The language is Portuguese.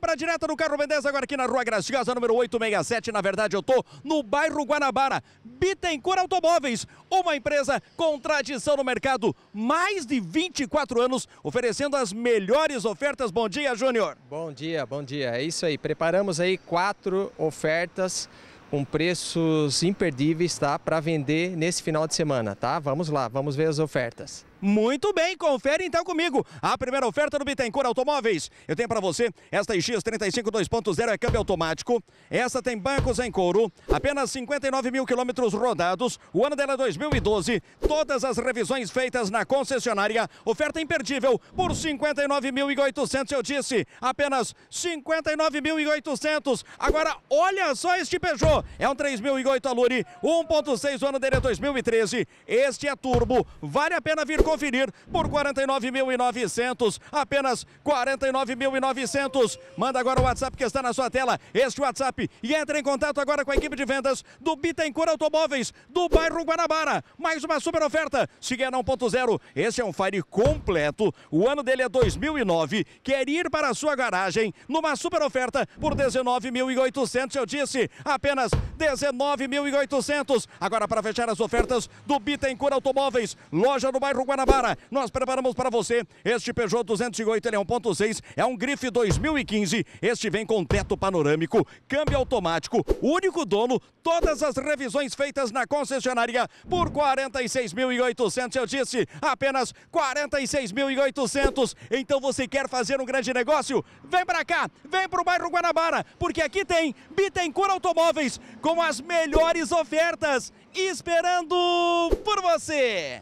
compra direta do carro Mendes agora aqui na Rua Graciosa, número 867. Na verdade, eu tô no bairro Guanabara. Bittencourt Automóveis, uma empresa com tradição no mercado, mais de 24 anos, oferecendo as melhores ofertas. Bom dia, Júnior. Bom dia, bom dia. É isso aí. Preparamos aí quatro ofertas com preços imperdíveis, tá? Para vender nesse final de semana, tá? Vamos lá, vamos ver as ofertas. Muito bem, confere então comigo a primeira oferta do Bittencourt Automóveis. Eu tenho para você esta IX35 2.0 é câmbio automático. Essa tem bancos em couro, apenas 59 mil quilômetros rodados. O ano dela é 2012. Todas as revisões feitas na concessionária. Oferta imperdível por 59.800, eu disse. Apenas 59.800. Agora, olha só este Peugeot. É um 3008 Aluri, 1.6, o ano dele é 2013. Este é turbo. Vale a pena vir com conferir por 49.900, apenas 49.900. Manda agora o WhatsApp que está na sua tela, este WhatsApp, e entre em contato agora com a equipe de vendas do Bittencourt Automóveis, do bairro Guanabara. Mais uma super oferta, Siguera 1.0. Esse é um Fire completo, o ano dele é 2009. Quer ir para a sua garagem numa super oferta por 19.800, eu disse, apenas 19.800. Agora para fechar as ofertas do Bittencourt Automóveis, loja no bairro Guanabara. Nós preparamos para você este Peugeot 208, ele é 1.6, é um grife 2015. Este vem com teto panorâmico, câmbio automático, único dono, todas as revisões feitas na concessionária por 46.800. Eu disse, apenas 46.800. Então você quer fazer um grande negócio? Vem para cá, vem para o bairro Guanabara, porque aqui tem Bittencourt Automóveis com as melhores ofertas esperando por você!